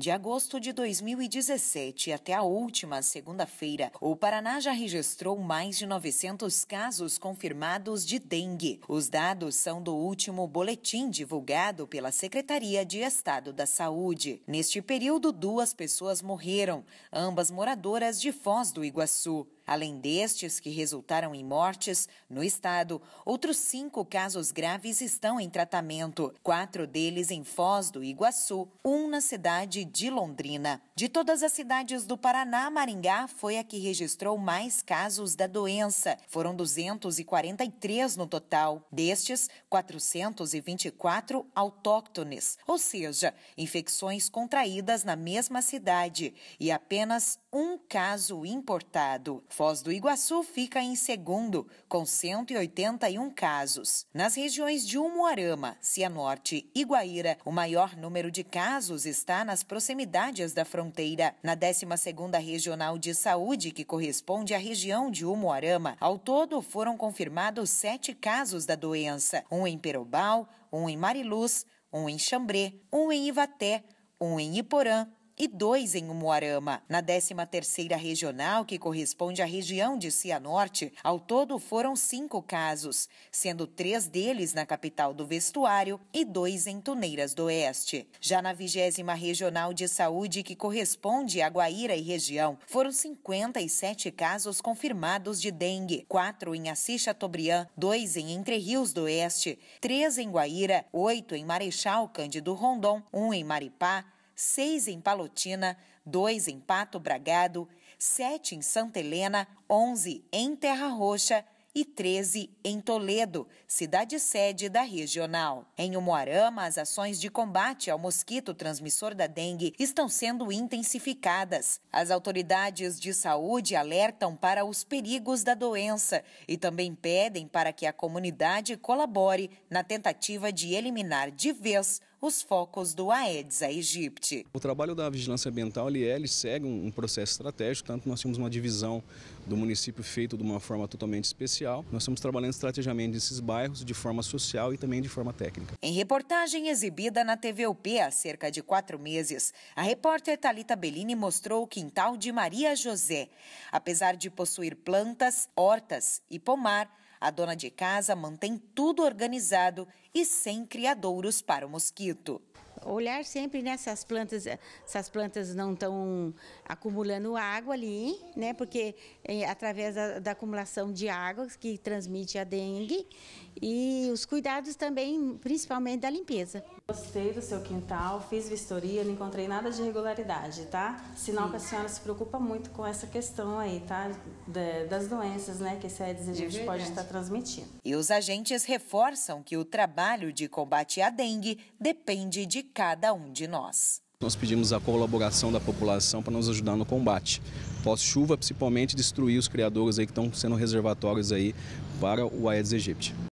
De agosto de 2017 até a última segunda-feira, o Paraná já registrou mais de 900 casos confirmados de dengue. Os dados são do último boletim divulgado pela Secretaria de Estado da Saúde. Neste período, duas pessoas morreram, ambas moradoras de Foz do Iguaçu. Além destes que resultaram em mortes, no estado, outros cinco casos graves estão em tratamento, quatro deles em Foz do Iguaçu, um na cidade de Londrina. De todas as cidades do Paraná, Maringá foi a que registrou mais casos da doença. Foram 243 no total. Destes, 424 autóctones, ou seja, infecções contraídas na mesma cidade, e apenas um caso importado. Foz do Iguaçu fica em segundo, com 181 casos. Nas regiões de Umuarama, Cianorte e Guaíra, o maior número de casos está nas proximidades da fronteira. Na 12ª Regional de Saúde, que corresponde à região de Umuarama, ao todo foram confirmados sete casos da doença, um em Perobal, um em Mariluz, um em Xambrê, um em Ivaté, um em Iporã, e dois em Umuarama. Na 13ª regional, que corresponde à região de Cianorte, ao todo foram cinco casos, sendo três deles na capital do vestuário e dois em Tuneiras do Oeste. Já na 20 Regional de Saúde, que corresponde a Guaíra e região, foram 57 casos confirmados de dengue, quatro em Assis Chateaubriand, dois em Entre Rios do Oeste, três em Guaíra, oito em Marechal Cândido Rondon, um em Maripá, seis em Palotina, dois em Pato Bragado, sete em Santa Helena, onze em Terra Roxa e 13 em Toledo, cidade sede da regional. Em Umuarama, as ações de combate ao mosquito transmissor da dengue estão sendo intensificadas. As autoridades de saúde alertam para os perigos da doença e também pedem para que a comunidade colabore na tentativa de eliminar de vez os focos do Aedes aegypti. O trabalho da vigilância ambiental ele, é, ele segue um processo estratégico, tanto nós temos uma divisão do município feito de uma forma totalmente especial. Nós estamos trabalhando estrategicamente nesses bairros de forma social e também de forma técnica. Em reportagem exibida na TV há cerca de quatro meses, a repórter Talita Bellini mostrou o quintal de Maria José. Apesar de possuir plantas, hortas e pomar, a dona de casa mantém tudo organizado e sem criadouros para o mosquito olhar sempre nessas né, plantas, essas plantas não estão acumulando água ali, né? Porque é, através da, da, acumulação de água que transmite a dengue e os cuidados também, principalmente da limpeza. Gostei do seu quintal, fiz vistoria, não encontrei nada de irregularidade, tá? Sinal Sim. que a senhora se preocupa muito com essa questão aí, tá? De, das doenças, né? Que esse Aedes aegypti é pode estar transmitindo. E os agentes reforçam que o trabalho de combate à dengue depende de cada um de nós. Nós pedimos a colaboração da população para nos ajudar no combate. Pós-chuva, principalmente, destruir os criadores aí que estão sendo reservatórios aí para o Aedes aegypti.